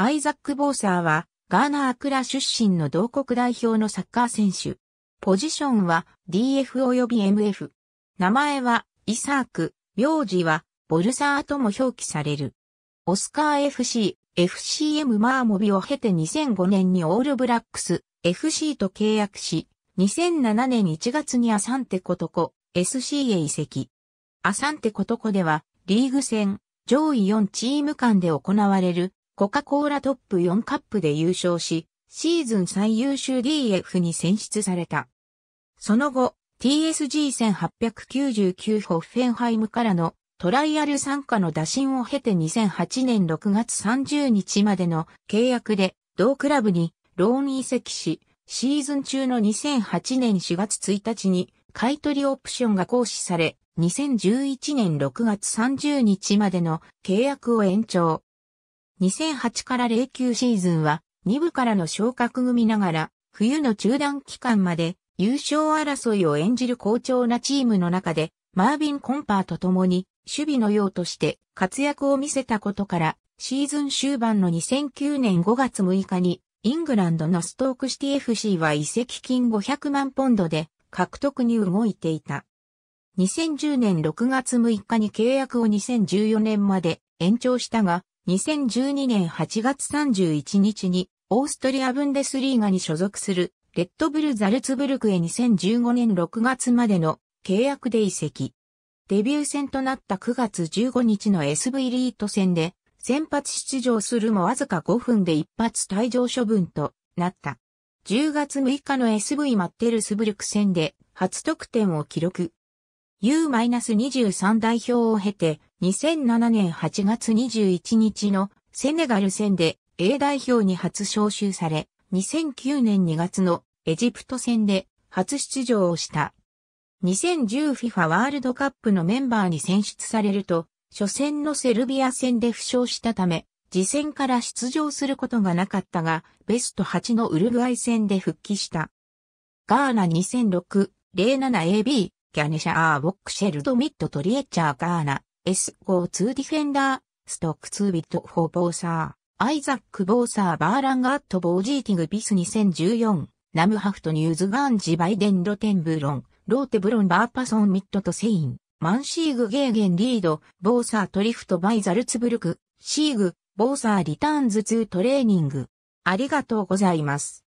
アイザック・ボーサーは、ガーナ・アクラ出身の同国代表のサッカー選手。ポジションは DF 及び MF。名前はイサーク、名字はボルサーとも表記される。オスカー FC、FCM マーモビを経て2005年にオールブラックス、FC と契約し、2007年1月にアサンテコトコ、SC へ移籍。アサンテコトコでは、リーグ戦、上位4チーム間で行われる、コカ・コーラトップ4カップで優勝し、シーズン最優秀 DF に選出された。その後、TSG1899 ホッフェンハイムからのトライアル参加の打診を経て2008年6月30日までの契約で同クラブにローン移籍し、シーズン中の2008年4月1日に買取オプションが行使され、2011年6月30日までの契約を延長。2008から09シーズンは2部からの昇格組ながら冬の中断期間まで優勝争いを演じる好調なチームの中でマービン・コンパーと共に守備の用として活躍を見せたことからシーズン終盤の2009年5月6日にイングランドのストークシティ FC は移籍金500万ポンドで獲得に動いていた。2010年6月6日に契約を2014年まで延長したが、2012年8月31日にオーストリアブンデスリーガに所属するレッドブル・ザルツブルクへ2015年6月までの契約で移籍。デビュー戦となった9月15日の SV リート戦で先発出場するもわずか5分で一発退場処分となった。10月6日の SV マッテルスブルク戦で初得点を記録。U-23 代表を経て、2007年8月21日のセネガル戦で A 代表に初招集され、2009年2月のエジプト戦で初出場をした。2010FIFA ワールドカップのメンバーに選出されると、初戦のセルビア戦で負傷したため、次戦から出場することがなかったが、ベスト8のウルグアイ戦で復帰した。ガーナ 2006-07AB キャニシャーボックシェルドミッドトリエッチャーカーナ、S52 ディフェンダー、ストックツービットフォーボーサー、アイザック・ボーサーバーランガット・ボージーティング・ビス2014、ナムハフト・ニューズ・ガンジ・バイデン・ロテン・ブロン、ローテ・ブロン・バーパソン・ミッドとセイン、マンシーグ・ゲーゲン・リード、ボーサー・トリフト・バイ・ザルツブルク、シーグ、ボーサー・リターンズ・ツー・トレーニング。ありがとうございます。